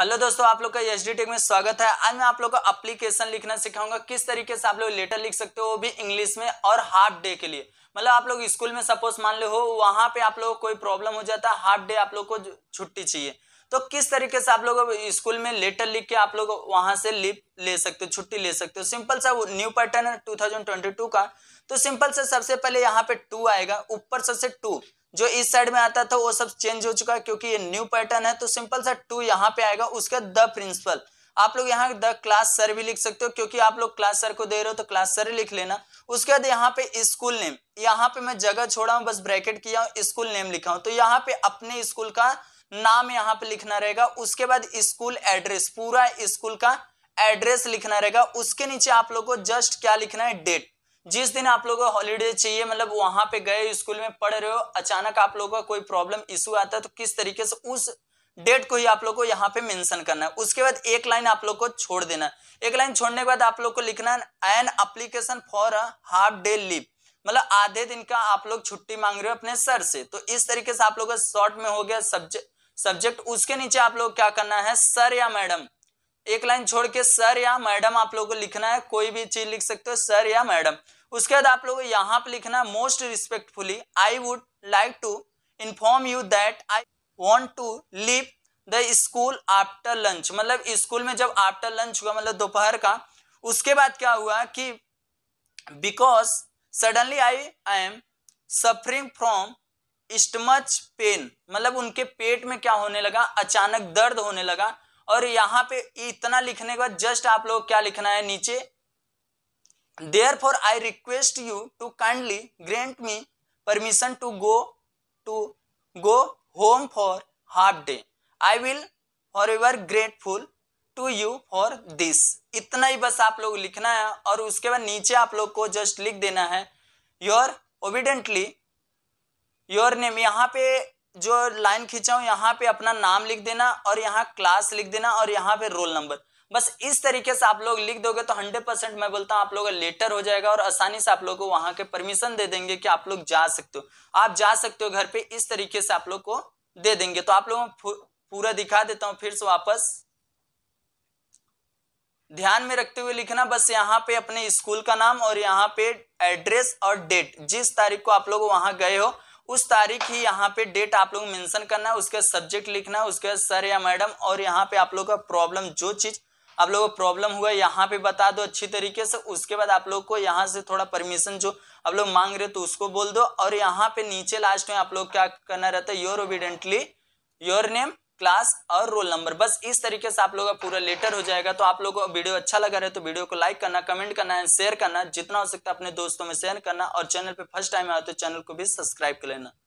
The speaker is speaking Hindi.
हेलो दोस्तों आप लोग का एच टेक में स्वागत है आज मैं आप लोग को अप्लीकेशन लिखना सिखाऊंगा किस तरीके से आप लोग लेटर लिख सकते हो भी इंग्लिश में और हाफ डे के लिए मतलब आप लोग स्कूल में सपोज मान लो हो वहां पे आप लोग कोई प्रॉब्लम हो जाता है हाफ डे आप लोग को छुट्टी चाहिए तो किस तरीके से आप लोग स्कूल में लेटर लिख के आप लोग वहां से ले सकते हो छुट्टी ले सकते हो सिंपल सा न्यू पैटर्न है टू का तो सिंपल से सबसे पहले यहाँ पे टू आएगा ऊपर सबसे टू जो इस साइड में आता था वो सब चेंज हो चुका है क्योंकि ये न्यू पैटर्न है तो सिंपल सा टू यहाँ पे आएगा उसके द प्रिंसिपल आप लोग यहाँ द क्लास सर भी लिख सकते हो क्योंकि आप लोग क्लास सर को दे रहे हो तो क्लास सर लिख लेना उसके बाद यहाँ पे स्कूल नेम यहाँ पे मैं जगह छोड़ा हूँ बस ब्रैकेट किया हूँ स्कूल नेम लिखा हूँ तो यहाँ पे अपने स्कूल का नाम यहाँ पे लिखना रहेगा उसके बाद स्कूल एड्रेस पूरा स्कूल का एड्रेस लिखना रहेगा उसके नीचे आप लोग को जस्ट क्या लिखना है डेट जिस दिन आप लोगों को हॉलीडे चाहिए मतलब वहां पे गए स्कूल में पढ़ रहे हो अचानक आप लोगों का कोई प्रॉब्लम इशू आता है तो किस तरीके से उस डेट को ही आप लोग को यहाँ पे मेंशन करना है उसके बाद एक लाइन आप लोग को छोड़ देना एक लाइन छोड़ने के बाद आप लोग को लिखना है an application for a half day leave मतलब आधे दिन का आप लोग छुट्टी मांग रहे हो अपने सर से तो इस तरीके से आप लोग का शॉर्ट में हो गया सब्जेक्ट सब्जेक्ट उसके नीचे आप लोग क्या करना है सर या मैडम एक लाइन छोड़ के सर या मैडम आप लोगों को लिखना है कोई भी चीज लिख सकते हो सर या मैडम उसके बाद आप लोगों को यहाँ पे लिखना है most respectfully I would like to inform you that I want to leave the school after lunch मतलब स्कूल में जब आफ्टर लंच हुआ मतलब दोपहर का उसके बाद क्या हुआ कि because suddenly I I am suffering from stomach pain मतलब उनके पेट में क्या होने लगा अचानक दर्द होने लगा और यहां पे इतना लिखने के बाद जस्ट आप लोग क्या लिखना है नीचे therefore I request you to kindly grant me permission to go to go home for half day I will forever grateful to you for this इतना ही बस आप लोग लिखना है और उसके बाद नीचे आप लोग को जस्ट लिख देना है योर ओबिडेंटली योर नेम यहाँ पे जो लाइन खींचा हूं यहाँ पे अपना नाम लिख देना और यहाँ क्लास लिख देना और यहाँ पे रोल नंबर बस इस तरीके से आप लोग लिख दोगे तो हंड्रेड परसेंट मैं बोलता हूँ आप लोग लेटर हो जाएगा और आसानी से आप लोगों को वहां के परमिशन दे देंगे कि आप लोग जा सकते हो आप जा सकते हो घर पे इस तरीके से आप लोग को दे देंगे तो आप लोगों पूरा दिखा देता हूँ फिर से वापस ध्यान में रखते हुए लिखना बस यहाँ पे अपने स्कूल का नाम और यहाँ पे एड्रेस और डेट जिस तारीख को आप लोग वहां गए हो उस तारीख ही यहाँ पे डेट आप लोग मेंशन करना है उसके सब्जेक्ट लिखना है उसके सर या मैडम और यहाँ पे आप लोग का प्रॉब्लम जो चीज़ आप लोगों को प्रॉब्लम हुआ यहाँ पे बता दो अच्छी तरीके से उसके बाद आप लोग को यहाँ से थोड़ा परमिशन जो आप लोग मांग रहे तो उसको बोल दो और यहाँ पे नीचे लास्ट में आप लोग क्या करना रहता है your obediently your name class और रोल नंबर बस इस तरीके से आप लोग का पूरा लेटर हो जाएगा तो आप लोग को वीडियो अच्छा लगा रहे तो वीडियो को लाइक करना कमेंट करना एंड शेयर करना जितना हो सकता है अपने दोस्तों में शेयर करना और चैनल पे फर्स्ट टाइम आए तो चैनल को भी सब्सक्राइब कर लेना